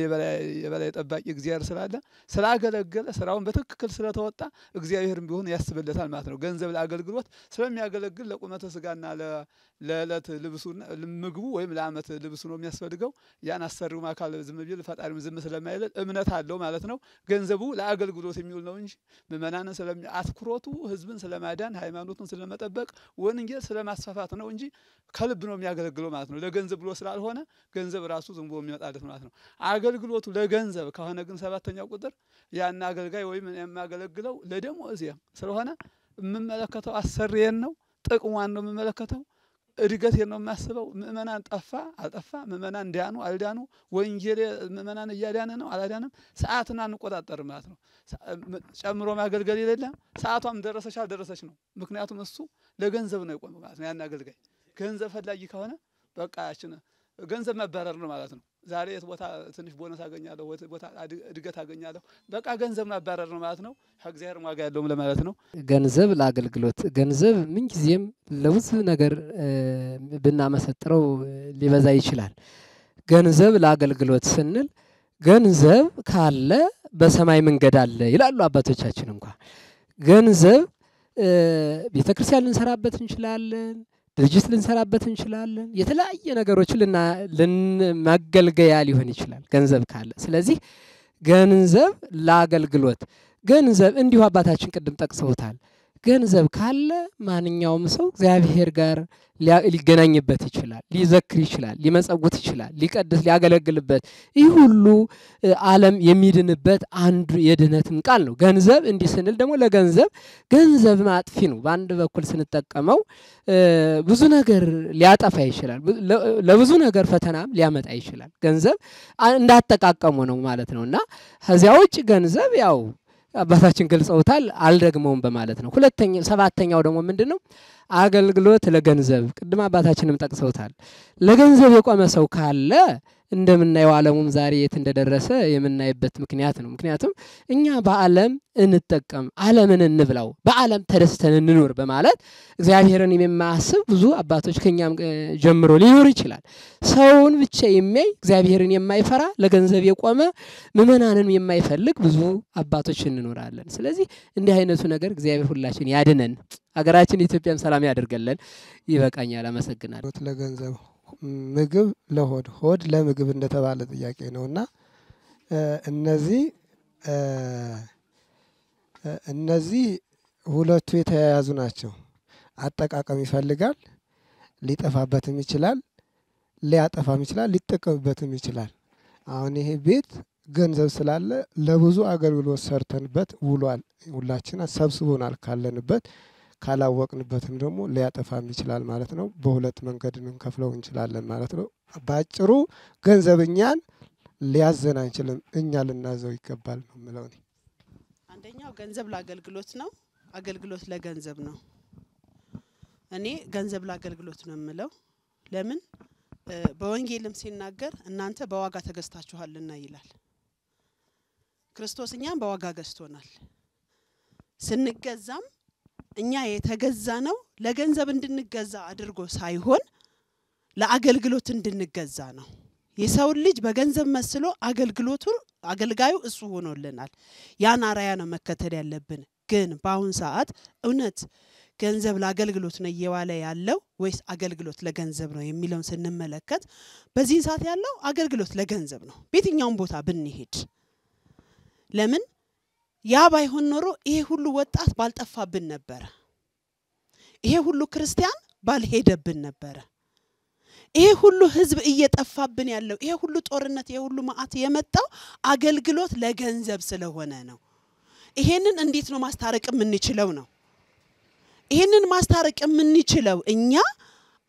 የበላይ ጠባቂ እግዚአብሔር ስላለ ስላገለገለ ስራውን በትክክል ስለተወጣ እግዚአብሔርም ቢሆን ያስብለታል ማለት ነው። ገንዘብ ለአገልግሎት ስለሚያገለግል ለቁመተ ስጋና ለዕለት ልብሱ ምግቡ ወይም ለዓመት ልብሱ ነው የሚያስፈልገው። ያን አሰሪውም አካል ዝም ቢል ፈጣሪም ዝም ስለማይለን እምነት አለው ማለት ነው። ገንዘቡ ለአገልግሎት የሚውል ነው እንጂ ምእመናንን ስለሚ አትኩሮቱ ህዝብን ስለማዳን ሃይማኖቱን ስለመጠበቅ ወንጌል ስለማስፋፋት ነው እንጂ ከልብ ነው የሚያገለግለው ማለት ነው። ለገንዘብ ብሎ ስላልሆነ ገንዘብ ራሱ ዝም ብሎ የሚመጣለት ማለት ነው። አገልግሎቱ ለገንዘብ ከሆነ ግን ሰባተኛው ቁጥር ያን አገልጋይ ወይም የማገለግለው እዚያ ስለሆነ የምመለከተው አሰሪዬን ነው። ጥቅሟን ነው የምመለከተው። እድገት ነው የማስበው። ምእመናን ጠፋ አልጠፋ፣ ምእመናን እንዲያኑ አልዳኑ፣ ወንጌሌ ምእመናን እያዳነ ነው አላዳነም፣ ሰዓትን አንቆጣጠር ማለት ነው። ጨምሮ ማገልገል የለም። ሰዓቷም ደረሰች አልደረሰች ነው። ምክንያቱም እሱ ለገንዘብ ነው የቆመው ማለት ነው። ያን አገልጋይ ገንዘብ ፈላጊ ከሆነ በቃ ያችን ገንዘብ መባረር ነው ማለት ነው። ዛሬ የት ቦታ ትንሽ ቦነስ አገኛለሁ፣ ቦታ እድገት አገኛለሁ፣ በቃ ገንዘብ መባረር ነው ማለት ነው። ከእግዚአብሔር ዋጋ ያለውም ለማለት ነው። ገንዘብ ለአገልግሎት ገንዘብ ምንጊዜም ለብዙ ነገር ብናመሰጥረው ሊበዛ ይችላል። ገንዘብ ለአገልግሎት ስንል ገንዘብ ካለ በሰማይ መንገድ አለ ይላሉ አባቶቻችን። እንኳ ገንዘብ ቤተ ክርስቲያን ልንሰራበት እንችላለን ድርጅት ልንሰራበት እንችላለን። የተለያየ ነገሮችን ልንመገልገያ ሊሆን ይችላል ገንዘብ ካለ። ስለዚህ ገንዘብ ለአገልግሎት ገንዘብ እንዲሁ አባታችን ቅድም ጠቅሰውታል። ገንዘብ ካለ ማንኛውም ሰው እግዚአብሔር ጋር ሊገናኝበት ይችላል፣ ሊዘክር ይችላል፣ ሊመጸውት ይችላል፣ ሊቀድስ፣ ሊያገለግልበት። ይህ ሁሉ ዓለም የሚድንበት አንዱ የድህነትም ቃል ነው። ገንዘብ እንዲህ ስንል ደግሞ ለገንዘብ ገንዘብ ማጥፊ ነው። በአንድ በኩል ስንጠቀመው ብዙ ነገር ሊያጠፋ ይችላል፣ ለብዙ ነገር ፈተናም ሊያመጣ ይችላል። ገንዘብ እንዳጠቃቀሙ ነው ማለት ነው እና ከዚያ ውጭ ገንዘብ ያው አባታችን ገልጸውታል። አልደግመውም በማለት ነው። ሁለተኛ ሰባተኛው ደግሞ ምንድን ነው? አገልግሎት ለገንዘብ ቅድም አባታችንም ጠቅሰውታል። ለገንዘብ የቆመ ሰው ካለ እንደምናየው ዓለሙም ዛሬ የት እንደደረሰ የምናይበት ምክንያት ነው። ምክንያቱም እኛ በዓለም እንጠቀም፣ ዓለምን እንብላው፣ በዓለም ተደስተን እንኖር በማለት እግዚአብሔርን የማያስብ ብዙ አባቶች ከኛም ጀምሮ ሊኖር ይችላል። ሰውን ብቻ የሚያይ እግዚአብሔርን የማይፈራ ለገንዘብ የቆመ ምእመናንን የማይፈልግ ብዙ አባቶች እንኖራለን። ስለዚህ እንዲህ አይነቱ ነገር እግዚአብሔር ሁላችን ያድነን፣ ሀገራችን ኢትዮጵያም ሰላም ያደርገለን። ይበቃኛል። አመሰግናለሁ። ምግብ ለሆድ ሆድ ለምግብ እንደተባለ ጥያቄ ነው እና እነዚህ እነዚህ ሁለቱ የተያያዙ ናቸው። አጠቃቀም ይፈልጋል። ሊጠፋበትም ይችላል፣ ሊያጠፋም ይችላል፣ ሊጠቀምበትም ይችላል። አሁን ይሄ ቤት ገንዘብ ስላለ ለብዙ አገልግሎት ሰርተንበት ውሏል። ሁላችን ሰብስቦናል ካለንበት ካላወቅንበትም ደግሞ ሊያጠፋም ይችላል ማለት ነው። በሁለት መንገድ ልንከፍለው እንችላለን ማለት ነው። በአጭሩ ገንዘብ እኛን ሊያዘን አንችልም፣ እኛ ልናዘው ይገባል ነው የምለው አንደኛው ገንዘብ ለአገልግሎት ነው፣ አገልግሎት ለገንዘብ ነው። እኔ ገንዘብ ለአገልግሎት ነው የምለው። ለምን በወንጌልም ሲናገር እናንተ በዋጋ ተገዝታችኋልና ይላል። ክርስቶስ እኛም በዋጋ ገዝቶናል። ስንገዛም እኛ የተገዛ ነው ለገንዘብ እንድንገዛ አድርጎ ሳይሆን ለአገልግሎት እንድንገዛ ነው። የሰውን ልጅ በገንዘብ መስሎ አገልግሎቱ አገልጋዩ እሱ ሆኖልናል። ያን አራያ ነው መከተል ያለብን። ግን በአሁን ሰዓት እውነት ገንዘብ ለአገልግሎት ነው እየዋለ ያለው ወይስ አገልግሎት ለገንዘብ ነው የሚለውን ስንመለከት በዚህን ሰዓት ያለው አገልግሎት ለገንዘብ ነው። በየትኛውም ቦታ ብንሄድ ለምን ያ ባይሆን ኖሮ ይሄ ሁሉ ወጣት ባልጠፋብን ነበረ። ይሄ ሁሉ ክርስቲያን ባልሄደብን ነበረ። ይሄ ሁሉ ህዝብ እየጠፋብን ያለው ይሄ ሁሉ ጦርነት፣ ይሄ ሁሉ መዓት የመጣው አገልግሎት ለገንዘብ ስለሆነ ነው። ይሄንን እንዴት ነው ማስታረቅ የምንችለው ነው። ይሄንን ማስታረቅ የምንችለው እኛ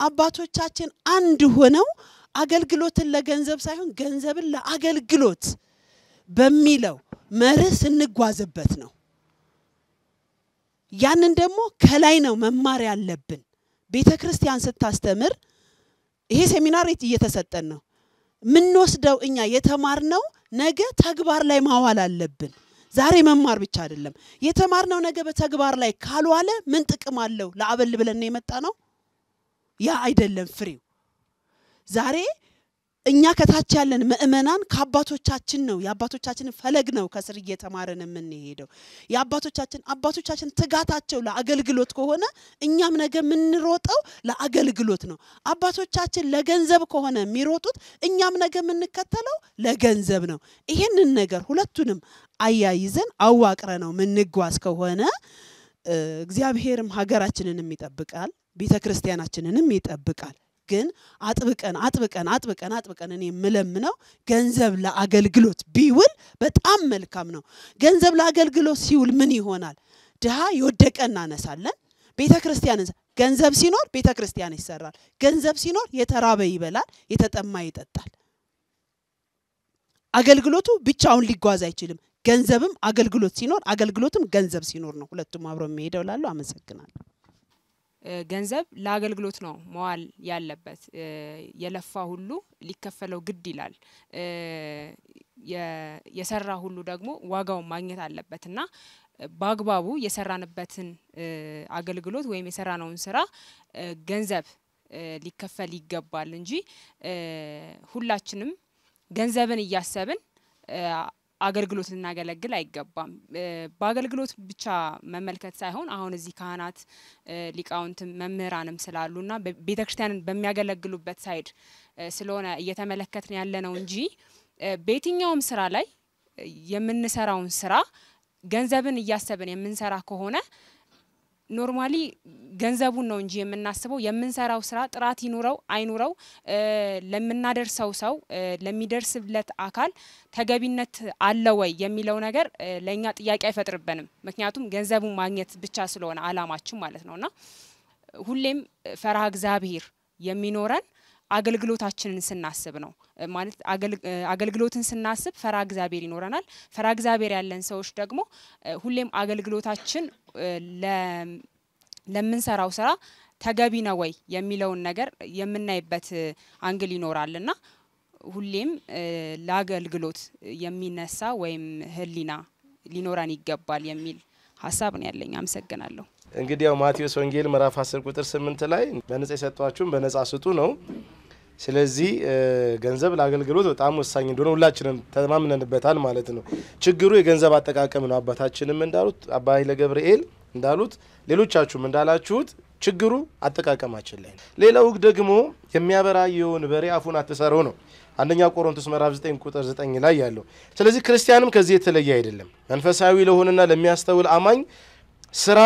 አባቶቻችን አንድ ሆነው አገልግሎትን ለገንዘብ ሳይሆን ገንዘብን ለአገልግሎት በሚለው መርህ ስንጓዝበት ነው። ያንን ደግሞ ከላይ ነው መማር ያለብን። ቤተ ክርስቲያን ስታስተምር ይሄ ሴሚናር እየተሰጠን ነው። የምንወስደው እኛ የተማርነው ነገ ተግባር ላይ ማዋል አለብን። ዛሬ መማር ብቻ አይደለም። የተማርነው ነገ በተግባር ላይ ካልዋለ ምን ጥቅም አለው? ለአበል ብለን የመጣ ነው ያ አይደለም ፍሬው ዛሬ እኛ ከታች ያለን ምእመናን ከአባቶቻችን ነው የአባቶቻችን ፈለግ ነው ከስር እየተማረን የምንሄደው። የአባቶቻችን አባቶቻችን ትጋታቸው ለአገልግሎት ከሆነ እኛም ነገ የምንሮጠው ለአገልግሎት ነው። አባቶቻችን ለገንዘብ ከሆነ የሚሮጡት እኛም ነገ የምንከተለው ለገንዘብ ነው። ይህንን ነገር ሁለቱንም አያይዘን አዋቅረ ነው ምንጓዝ ከሆነ እግዚአብሔርም ሀገራችንንም ይጠብቃል፣ ቤተ ክርስቲያናችንንም ይጠብቃል። ግን አጥብቀን አጥብቀን አጥብቀን አጥብቀን እኔ የምለምነው ገንዘብ ለአገልግሎት ቢውል በጣም መልካም ነው። ገንዘብ ለአገልግሎት ሲውል ምን ይሆናል? ድሃ የወደቀ እናነሳለን። ቤተ ክርስቲያን ገንዘብ ሲኖር ቤተ ክርስቲያን ይሰራል። ገንዘብ ሲኖር የተራበ ይበላል፣ የተጠማ ይጠጣል። አገልግሎቱ ብቻውን ሊጓዝ አይችልም። ገንዘብም አገልግሎት ሲኖር አገልግሎትም ገንዘብ ሲኖር ነው። ሁለቱም አብሮ የሚሄደው ላለው አመሰግናለሁ። ገንዘብ ለአገልግሎት ነው መዋል ያለበት። የለፋ ሁሉ ሊከፈለው ግድ ይላል። የሰራ ሁሉ ደግሞ ዋጋውን ማግኘት አለበት እና በአግባቡ የሰራንበትን አገልግሎት ወይም የሰራነውን ስራ ገንዘብ ሊከፈል ይገባል እንጂ ሁላችንም ገንዘብን እያሰብን አገልግሎት ልናገለግል አይገባም። በአገልግሎት ብቻ መመልከት ሳይሆን አሁን እዚህ ካህናት፣ ሊቃውንትም መምህራንም ስላሉና ቤተ ክርስቲያንን በሚያገለግሉበት ሳይድ ስለሆነ እየተመለከትን ያለ ነው እንጂ በየትኛውም ስራ ላይ የምንሰራውን ስራ ገንዘብን እያሰብን የምንሰራ ከሆነ ኖርማሊ ገንዘቡን ነው እንጂ የምናስበው የምንሰራው ስራ ጥራት ይኑረው አይኑረው ለምናደርሰው ሰው ለሚደርስለት አካል ተገቢነት አለ ወይ የሚለው ነገር ለእኛ ጥያቄ አይፈጥርብንም። ምክንያቱም ገንዘቡን ማግኘት ብቻ ስለሆነ አላማችን ማለት ነውና ሁሌም ፈርሃ እግዚአብሔር የሚኖረን አገልግሎታችንን ስናስብ ነው። ማለት አገልግሎትን ስናስብ ፈራ እግዚአብሔር ይኖረናል። ፈራ እግዚአብሔር ያለን ሰዎች ደግሞ ሁሌም አገልግሎታችን ለምንሰራው ስራ ተገቢ ነው ወይ የሚለውን ነገር የምናይበት አንግል ይኖራል ሁሌም ለአገልግሎት የሚነሳ ወይም ህሊና ሊኖረን ይገባል የሚል ሀሳብ ነው ያለኝ። አመሰግናለሁ። እንግዲህ ያው ማቴዎስ ወንጌል ምዕራፍ 10 ቁጥር 8 ላይ በነጻ የሰጧችሁን በነጻ ስጡ ነው። ስለዚህ ገንዘብ ለአገልግሎት በጣም ወሳኝ እንደሆነ ሁላችንም ተማምነንበታል ማለት ነው። ችግሩ የገንዘብ አጠቃቀም ነው። አባታችንም እንዳሉት አባ ኃይለ ገብርኤል እንዳሉት ሌሎቻችሁም እንዳላችሁት ችግሩ አጠቃቀማችን ላይ ነው። ሌላው ደግሞ የሚያበራየውን በሬ አፉን አትሰረው ነው አንደኛ ቆሮንቶስ ምዕራፍ 9 ቁጥር 9 ላይ ያለው። ስለዚህ ክርስቲያንም ከዚህ የተለየ አይደለም። መንፈሳዊ ለሆነና ለሚያስተውል አማኝ ስራ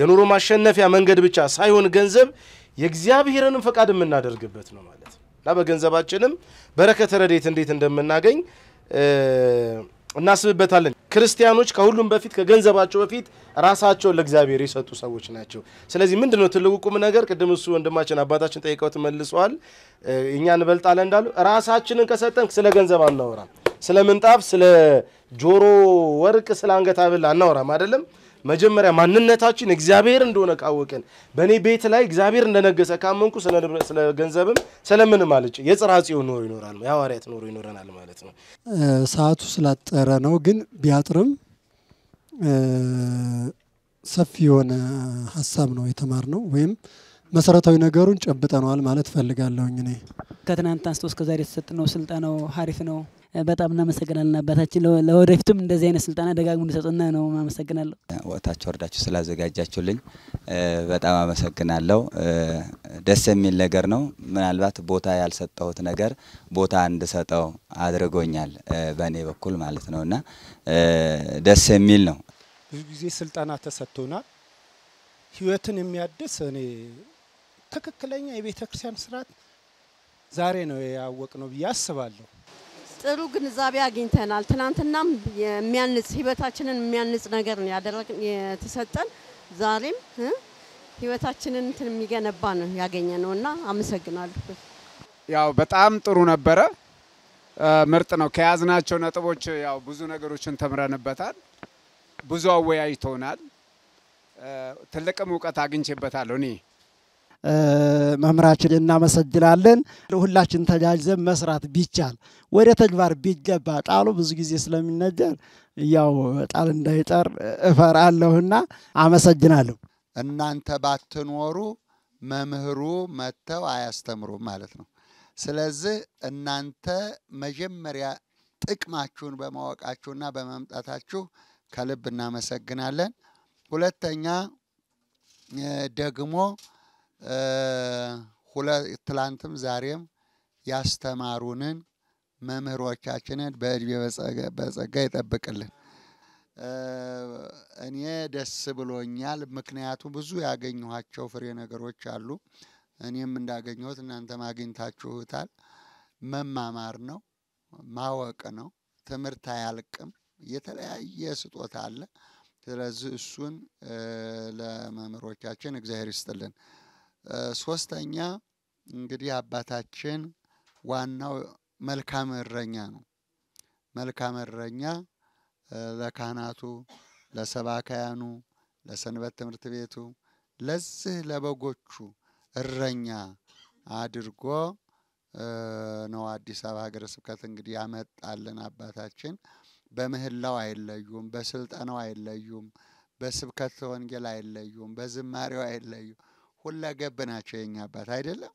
የኑሮ ማሸነፊያ መንገድ ብቻ ሳይሆን ገንዘብ የእግዚአብሔርንም ፈቃድ የምናደርግበት ነው ማለት እና በገንዘባችንም በረከተ ረዴት እንዴት እንደምናገኝ እናስብበታለን። ክርስቲያኖች ከሁሉም በፊት ከገንዘባቸው በፊት ራሳቸውን ለእግዚአብሔር የሰጡ ሰዎች ናቸው። ስለዚህ ምንድን ነው ትልቁ ቁም ነገር? ቅድም እሱ ወንድማችን አባታችን ጠይቀውት መልሰዋል። እኛ እንበልጣለን እንዳሉ ራሳችንን ከሰጠን ስለ ገንዘብ አናወራም፣ ስለ ምንጣፍ፣ ስለ ጆሮ ወርቅ፣ ስለ አንገት ሐብል አናወራም አይደለም መጀመሪያ ማንነታችን እግዚአብሔር እንደሆነ ካወቅን በእኔ ቤት ላይ እግዚአብሔር እንደነገሰ ካመንኩ ስለ ገንዘብም ስለምንም አልጭ የጽርሐ ጽዮን ኖሮ ይኖራል፣ የሐዋርያት ኖሮ ይኖረናል ማለት ነው። ሰዓቱ ስላጠረ ነው፣ ግን ቢያጥርም ሰፊ የሆነ ሀሳብ ነው የተማርነው ወይም መሰረታዊ ነገሩን ጨብጠነዋል ማለት ፈልጋለሁኝ። እኔ ከትናንት አንስቶ እስከዛሬ የተሰጥነው ስልጠናው ሀሪፍ ነው። በጣም እናመሰግናለን አባታችን። ለወደፊቱም እንደዚህ አይነት ስልጠና ደጋግሞ እንዲሰጡና ነው። አመሰግናለሁ። ወታችሁ ወርዳችሁ ስላዘጋጃችሁልኝ በጣም አመሰግናለሁ። ደስ የሚል ነገር ነው። ምናልባት ቦታ ያልሰጠሁት ነገር ቦታ እንድሰጠው አድርጎኛል፣ በእኔ በኩል ማለት ነው እና ደስ የሚል ነው። ብዙ ጊዜ ስልጠና ተሰጥቶናል። ህይወትን የሚያድስ እኔ ትክክለኛ የቤተ ክርስቲያን ስርዓት ዛሬ ነው ያወቅ ነው ብዬ አስባለሁ። ጥሩ ግንዛቤ አግኝተናል። ትናንትናም የሚያንጽ ህይወታችንን የሚያንጽ ነገር ነው ያደረግ የተሰጠን ዛሬም ህይወታችንን እንትን የሚገነባ ነው ያገኘ ነው እና አመሰግናለሁ። ያው በጣም ጥሩ ነበረ፣ ምርጥ ነው። ከያዝናቸው ነጥቦች ያው ብዙ ነገሮችን ተምረንበታል። ብዙ አወያይቶናል። ትልቅም እውቀት አግኝቼበታለሁ እኔ መምህራችን እናመሰግናለን። ሁላችን ተጃጅዘን መስራት ቢቻል ወደ ተግባር ቢገባ ጣሉ ብዙ ጊዜ ስለሚነገር ያው ጣል እንዳይጠር እፈራለሁና አመሰግናለሁ። እናንተ ባትኖሩ መምህሩ መጥተው አያስተምሩም ማለት ነው። ስለዚህ እናንተ መጀመሪያ ጥቅማችሁን በማወቃችሁና በመምጣታችሁ ከልብ እናመሰግናለን። ሁለተኛ ደግሞ ትላንትም ዛሬም ያስተማሩንን መምህሮቻችንን በእድሜ በጸጋ ይጠብቅልን። እኔ ደስ ብሎኛል። ምክንያቱም ብዙ ያገኘኋቸው ፍሬ ነገሮች አሉ። እኔም እንዳገኘሁት እናንተም አግኝታችሁታል። መማማር ነው፣ ማወቅ ነው። ትምህርት አያልቅም። የተለያየ ስጦታ አለ። ስለዚህ እሱን ለመምህሮቻችን እግዚአብሔር ይስጥልን። ሶስተኛ እንግዲህ አባታችን ዋናው መልካም እረኛ ነው። መልካም እረኛ ለካህናቱ፣ ለሰባካያኑ፣ ለሰንበት ትምህርት ቤቱ ለዚህ ለበጎቹ እረኛ አድርጎ ነው አዲስ አበባ ሀገረ ስብከት እንግዲህ ያመጣልን አባታችን። በምህላው አይለዩም፣ በስልጠናው አይለዩም፣ በስብከት ወንጌል አይለዩም፣ በዝማሬው አይለዩም። ሁለገብ ናቸው የኛ አባት አይደለም።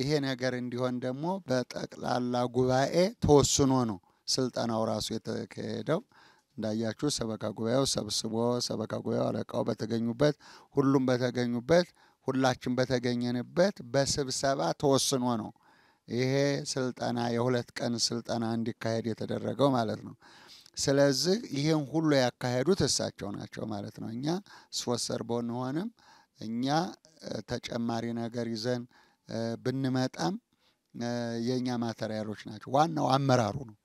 ይሄ ነገር እንዲሆን ደግሞ በጠቅላላ ጉባኤ ተወስኖ ነው ስልጠናው ራሱ የተካሄደው። እንዳያችሁ ሰበካ ጉባኤው ሰብስቦ ሰበካ ጉባኤው አለቃው በተገኙበት ሁሉም በተገኙበት ሁላችን በተገኘንበት በስብሰባ ተወስኖ ነው ይሄ ስልጠና የሁለት ቀን ስልጠና እንዲካሄድ የተደረገው ማለት ነው። ስለዚህ ይህን ሁሉ ያካሄዱት እሳቸው ናቸው ማለት ነው። እኛ ስወሰር በንሆንም እኛ ተጨማሪ ነገር ይዘን ብንመጣም የእኛ ማተሪያሎች ናቸው። ዋናው አመራሩ ነው።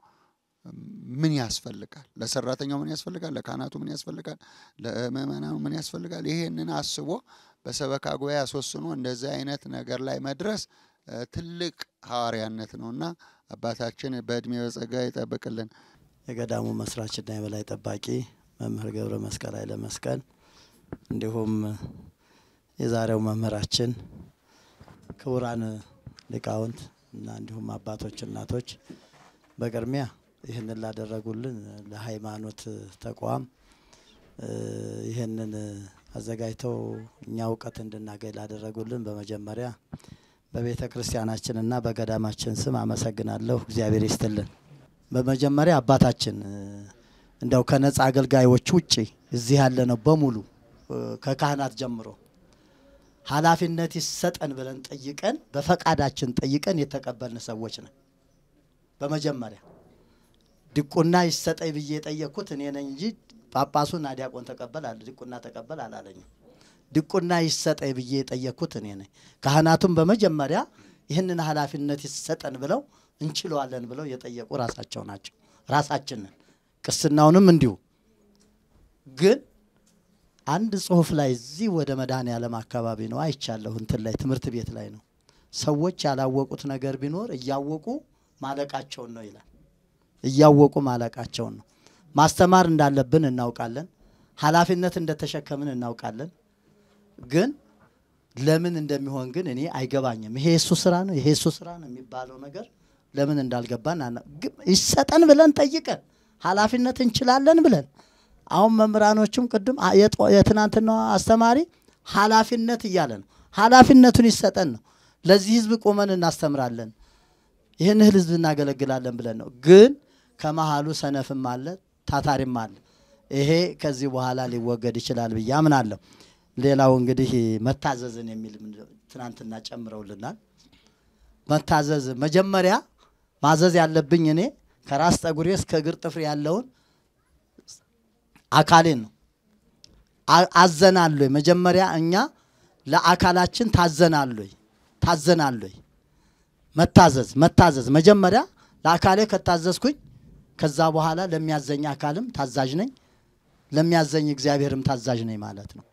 ምን ያስፈልጋል? ለሰራተኛው ምን ያስፈልጋል? ለካህናቱ ምን ያስፈልጋል? ለምእመናኑ ምን ያስፈልጋል? ይሄንን አስቦ በሰበካ ጉባኤ አስወስኖ እንደዚህ አይነት ነገር ላይ መድረስ ትልቅ ሐዋርያነት ነውና አባታችን በእድሜ በጸጋ ይጠብቅልን። የገዳሙ መስራችና የበላይ ጠባቂ መምህር ገብረ መስቀል ኃይለ መስቀል እንዲሁም የዛሬው መምህራችን ክቡራን ሊቃውንት እና እንዲሁም አባቶች፣ እናቶች በቅድሚያ ይህንን ላደረጉልን ለሃይማኖት ተቋም ይህንን አዘጋጅተው እኛ እውቀት እንድናገኝ ላደረጉልን በመጀመሪያ በቤተ ክርስቲያናችን እና በገዳማችን ስም አመሰግናለሁ። እግዚአብሔር ይስጥልን። በመጀመሪያ አባታችን እንደው ከነጻ አገልጋዮች ውጭ እዚህ ያለነው በሙሉ ከካህናት ጀምሮ ኃላፊነት ይሰጠን ብለን ጠይቀን በፈቃዳችን ጠይቀን የተቀበልን ሰዎች ነን። በመጀመሪያ ድቁና ይሰጠኝ ብዬ የጠየቅኩት እኔ ነኝ እንጂ ጳጳሱን አዲያቆን ተቀበል አለ ድቁና ተቀበል አላለኝም። ድቁና ይሰጠኝ ብዬ የጠየቅኩት እኔ ነኝ። ካህናቱም በመጀመሪያ ይህንን ኃላፊነት ይሰጠን ብለው እንችለዋለን ብለው የጠየቁ ራሳቸው ናቸው፣ ራሳችንን ቅስናውንም እንዲሁ ግን አንድ ጽሁፍ ላይ እዚህ ወደ መድኃኔ ዓለም አካባቢ ነው አይቻለሁ። እንትን ላይ ትምህርት ቤት ላይ ነው ሰዎች ያላወቁት ነገር ቢኖር እያወቁ ማለቃቸውን ነው ይላል። እያወቁ ማለቃቸውን ነው። ማስተማር እንዳለብን እናውቃለን። ኃላፊነት እንደተሸከምን እናውቃለን። ግን ለምን እንደሚሆን ግን እኔ አይገባኝም። ይሄ የሱ ስራ ነው፣ ይሄ የሱ ስራ ነው የሚባለው ነገር ለምን እንዳልገባን ይሰጠን ብለን ጠይቀን ኃላፊነት እንችላለን ብለን አሁን መምህራኖችም ቅድም የትናንትናው አስተማሪ ኃላፊነት እያለ ነው። ኃላፊነቱን ይሰጠን ነው። ለዚህ ህዝብ ቆመን እናስተምራለን፣ ይህን ህዝብ እናገለግላለን ብለን ነው። ግን ከመሃሉ ሰነፍም አለ፣ ታታሪም አለ። ይሄ ከዚህ በኋላ ሊወገድ ይችላል ብዬ አምናለሁ። ሌላው እንግዲህ መታዘዝን የሚል ትናንትና ጨምረውልናል። መታዘዝ መጀመሪያ ማዘዝ ያለብኝ እኔ ከራስ ጠጉሬ እስከ እግር ጥፍር ያለውን አካሌን ነው አዘናለይ መጀመሪያ እኛ ለአካላችን ታዘናለሁ ታዘናለሁ። መታዘዝ መታዘዝ መጀመሪያ ለአካሌ ከታዘዝኩኝ ከዛ በኋላ ለሚያዘኝ አካልም ታዛዥ ነኝ ለሚያዘኝ እግዚአብሔርም ታዛዥ ነኝ ማለት ነው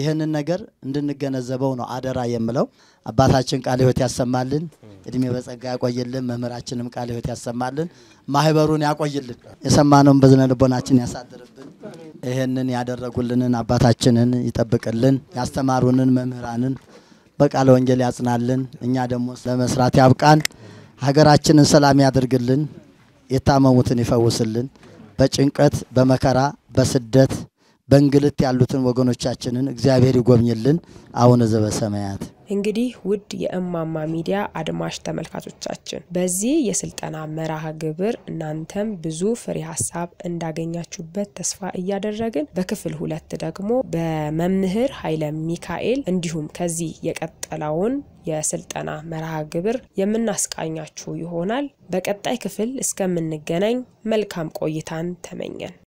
ይህንን ነገር እንድንገነዘበው ነው አደራ የምለው። አባታችን ቃለ ሕይወት ያሰማልን፣ እድሜ በጸጋ ያቆይልን። መምህራችንም ቃለ ሕይወት ያሰማልን፣ ማህበሩን ያቆይልን፣ የሰማነውን በዝነ ልቦናችን ያሳድርብን። ይህንን ያደረጉልንን አባታችንን ይጠብቅልን፣ ያስተማሩንን መምህራንን በቃለ ወንጌል ያጽናልን፣ እኛ ደግሞ ለመስራት ያብቃን። ሀገራችንን ሰላም ያድርግልን፣ የታመሙትን ይፈውስልን። በጭንቀት በመከራ በስደት በእንግልት ያሉትን ወገኖቻችንን እግዚአብሔር ይጎብኝልን። አቡነ ዘበሰማያት። እንግዲህ ውድ የእማማ ሚዲያ አድማሽ ተመልካቾቻችን በዚህ የስልጠና መርሃ ግብር እናንተም ብዙ ፍሬ ሀሳብ እንዳገኛችሁበት ተስፋ እያደረግን በክፍል ሁለት ደግሞ በመምህር ኃይለ ሚካኤል እንዲሁም ከዚህ የቀጠለውን የስልጠና መርሃ ግብር የምናስቃኛችሁ ይሆናል። በቀጣይ ክፍል እስከምንገናኝ መልካም ቆይታን ተመኘን።